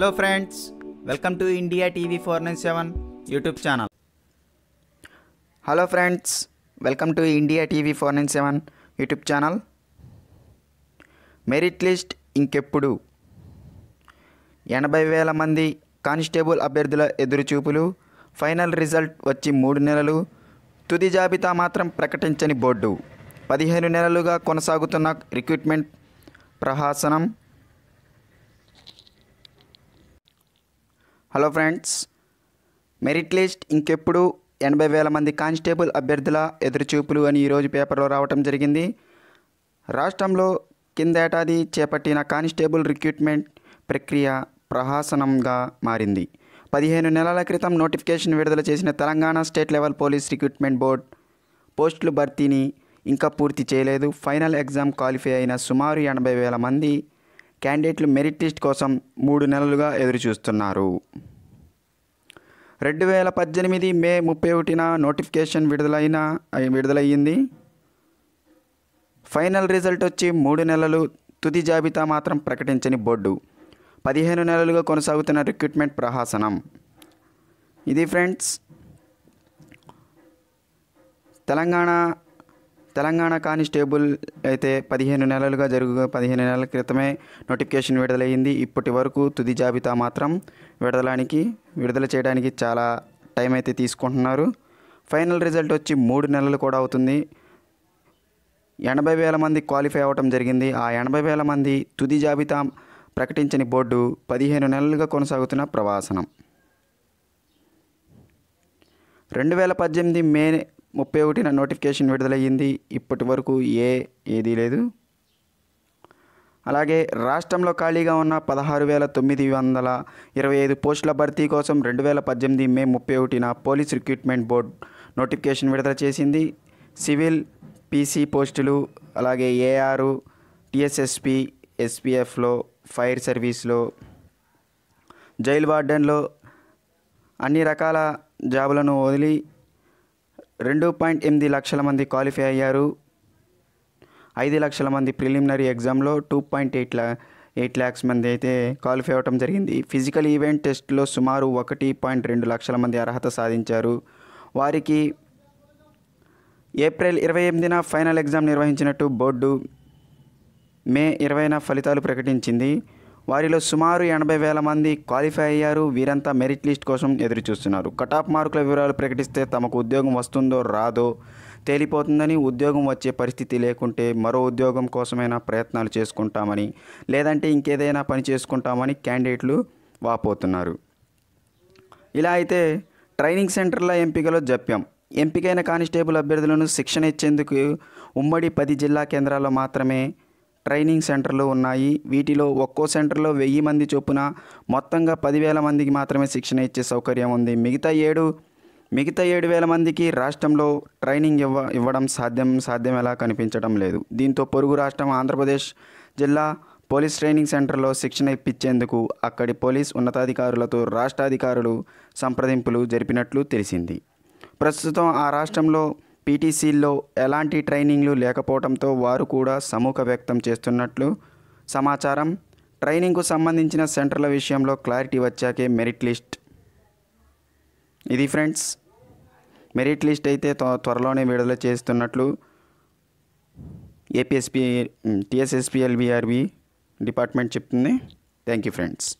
hello friends welcome to India TV four nine seven YouTube channel hello friends welcome to India TV four nine seven YouTube channel merit list ఇంకెప్పుడు ఎనభై వేల మంది constable అభ్యర్థుల ఎదురుచూపులు final result వచ్చి మూడు నెలలు తుది జాబితా మాత్రం ప్రకటించని బోర్డు పదిహేను నెలలుగా కొనసాగుతున్న రిక్రూట్మెంట్ ప్రహాసనం హలో ఫ్రెండ్స్ మెరిట్ లిస్ట్ ఇంకెప్పుడు ఎనభై వేల మంది కానిస్టేబుల్ అభ్యర్థుల ఎదురుచూపులు అని ఈరోజు పేపర్లో రావటం జరిగింది రాష్ట్రంలో కిందేటాది చేపట్టిన కానిస్టేబుల్ రిక్రూట్మెంట్ ప్రక్రియ ప్రహాసనంగా మారింది పదిహేను నెలల క్రితం నోటిఫికేషన్ విడుదల చేసిన Telangana state level police recruitment board పోస్టులు భర్తీని ఇంకా పూర్తి చేయలేదు ఫైనల్ ఎగ్జామ్ క్వాలిఫై అయిన సుమారు ఎనభై వేల మంది క్యాండిడేట్లు మెరిట్ లిస్ట్ కోసం మూడు నెలలుగా ఎదురుచూస్తున్నారు రెండు వేల పద్దెనిమిది మే ముప్పై ఒకటిన నోటిఫికేషన్ విడుదలైన విడుదలయ్యింది ఫైనల్ రిజల్ట్ వచ్చి మూడు నెలలు తుది జాబితా మాత్రం ప్రకటించని బోర్డు పదిహేను నెలలుగా కొనసాగుతున్న రిక్రూట్మెంట్ ప్రహాసనం ఇది ఫ్రెండ్స్ తెలంగాణ తెలంగాణ కానిస్టేబుల్ అయితే పదిహేను నెలలుగా జరుగు పదిహేను నెలల క్రితమే నోటిఫికేషన్ విడుదలయ్యింది ఇప్పటి వరకు తుది జాబితా మాత్రం విడుదలానికి విడుదల చేయడానికి చాలా టైం అయితే తీసుకుంటున్నారు ఫైనల్ రిజల్ట్ వచ్చి మూడు నెలలు కూడా అవుతుంది ఎనభై వేల మంది క్వాలిఫై అవ్వటం జరిగింది ఆ ఎనభై వేల మంది తుది జాబితా ప్రకటించని బోర్డు పదిహేను నెలలుగా కొనసాగుతున్న ప్రవాసనం రెండు వేల పద్దెనిమిది మే ముప్పై ఒకటిన నోటిఫికేషన్ విడుదలయ్యింది ఇప్పటి వరకు ఏ ఏదీ లేదు అలాగే రాష్ట్రంలో ఖాళీగా ఉన్న పదహారు వేల తొమ్మిది వందల ఇరవై ఐదు పోస్టుల భర్తీ కోసం రెండు వేల పద్దెనిమిది మే ముప్పై ఒకటిన పోలీస్ రిక్రూట్మెంట్ బోర్డు నోటిఫికేషన్ విడుదల చేసింది సివిల్ పీసీ పోస్టులు అలాగే ఏఆర్ టీఎస్ఎస్పి ఎస్పీఎఫ్లో ఫైర్ సర్వీస్లో జైల్ వార్డెన్లో అన్ని రకాల జాబులను వదిలి రెండు పాయింట్ ఎనిమిది లక్షల మంది క్వాలిఫై అయ్యారు ఐదు లక్షల మంది ప్రిలిమినరీ ఎగ్జామ్లో టూ పాయింట్ ఎయిట్ లా ఎయిట్ ల్యాక్స్ మంది అయితే క్వాలిఫై అవ్వడం జరిగింది ఫిజికల్ ఈవెంట్ టెస్ట్లో సుమారు ఒకటి పాయింట్ రెండు లక్షల మంది అర్హత సాధించారు వారికి ఏప్రిల్ ఇరవై ఎనిమిదిన ఫైనల్ ఎగ్జామ్ నిర్వహించినట్టు బోర్డు మే ఇరవైన ఫలితాలు ప్రకటించింది వారిలో సుమారు ఎనభై వేల మంది క్వాలిఫై అయ్యారు వీరంతా మెరిట్ లిస్ట్ కోసం ఎదురు కట్ కటాప్ మార్కుల వివరాలు ప్రకటిస్తే తమకు ఉద్యోగం వస్తుందో రాదో తేలిపోతుందని ఉద్యోగం వచ్చే పరిస్థితి లేకుంటే మరో ఉద్యోగం కోసమైనా ప్రయత్నాలు చేసుకుంటామని లేదంటే ఇంకేదైనా పని చేసుకుంటామని క్యాండిడేట్లు వాపోతున్నారు ఇలా అయితే ట్రైనింగ్ సెంటర్ల ఎంపికలో జప్యం ఎంపికైన కానిస్టేబుల్ అభ్యర్థులను శిక్షణ ఇచ్చేందుకు ఉమ్మడి పది జిల్లా కేంద్రాల్లో మాత్రమే ట్రైనింగ్ సెంటర్లు ఉన్నాయి వీటిలో ఒక్కో సెంటర్లో వెయ్యి మంది చొప్పున మొత్తంగా పదివేల మందికి మాత్రమే శిక్షణ ఇచ్చే సౌకర్యం ఉంది మిగతా ఏడు మిగతా ఏడు వేల మందికి రాష్ట్రంలో ట్రైనింగ్ ఇవ్వ ఇవ్వడం సాధ్యం సాధ్యం ఎలా కనిపించడం లేదు దీంతో పొరుగు రాష్ట్రం ఆంధ్రప్రదేశ్ జిల్లా పోలీస్ ట్రైనింగ్ సెంటర్లో శిక్షణ ఇప్పించేందుకు అక్కడి పోలీస్ ఉన్నతాధికారులతో రాష్ట్రాధికారులు సంప్రదింపులు జరిపినట్లు తెలిసింది ప్రస్తుతం ఆ రాష్ట్రంలో పీటీసీల్లో ఎలాంటి ట్రైనింగ్లు లేకపోవడంతో వారు కూడా సమూహ వ్యక్తం చేస్తున్నట్లు సమాచారం ట్రైనింగ్కు సంబంధించిన సెంటర్ల విషయంలో క్లారిటీ వచ్చాకే మెరిట్ లిస్ట్ ఇది ఫ్రెండ్స్ మెరిట్ లిస్ట్ అయితే త్వరలోనే విడుదల చేస్తున్నట్లు ఏపీఎస్పి టీఎస్ఎస్పీఎల్బిఆర్బి డిపార్ట్మెంట్ చెప్తుంది థ్యాంక్ యూ ఫ్రెండ్స్